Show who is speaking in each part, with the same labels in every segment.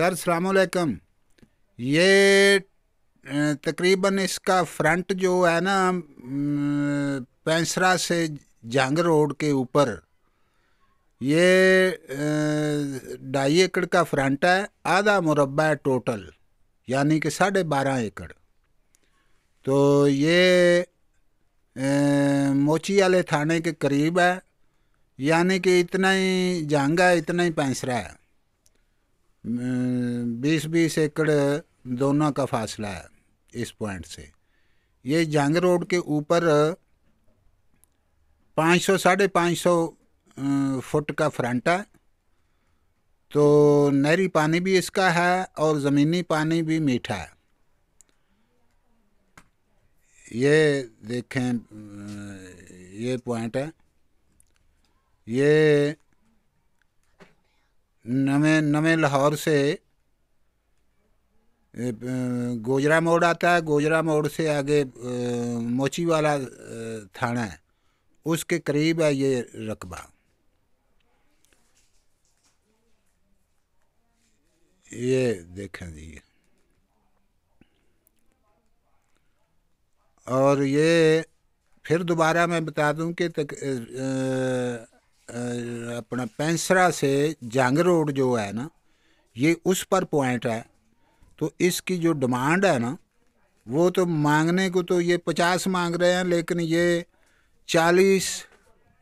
Speaker 1: sir सलामकम ये तकरीबन इसका फ्रंट जो है ना पैंसरा से जंग रोड के ऊपर ये ढाई एकड़ का फ्रंट है आधा मुरबा है टोटल यानी कि साढ़े बारह एकड़ तो ये मोची वाले थाने के करीब है यानी कि इतना ही जंग है इतना ही पैंसरा है बीस बीस एकड़ दोनों का फासला है इस पॉइंट से ये जंग रोड के ऊपर पाँच सौ साढ़े पाँच सौ फुट का फ्रंट है तो नहरी पानी भी इसका है और ज़मीनी पानी भी मीठा है ये देखें ये पॉइंट है ये नवे नवे लाहौर से गोजरा मोड़ आता है गोजरा मोड़ से आगे मोची वाला थाना है उसके करीब है ये रकबा ये देखें जी और ये फिर दोबारा मैं बता दूं कि तक, आ, अपना पेंसरा से जंग रोड जो है ना ये उस पर पॉइंट है तो इसकी जो डिमांड है ना वो तो मांगने को तो ये पचास मांग रहे हैं लेकिन ये चालीस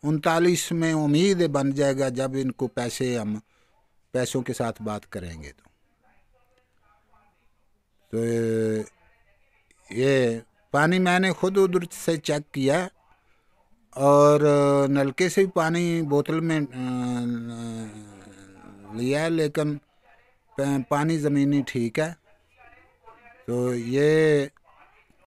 Speaker 1: उनतालीस में उम्मीद बन जाएगा जब इनको पैसे हम पैसों के साथ बात करेंगे तो तो ये पानी मैंने खुद उधर से चेक किया और नलके से भी पानी बोतल में लिया है लेकिन पानी ज़मीनी ठीक है तो ये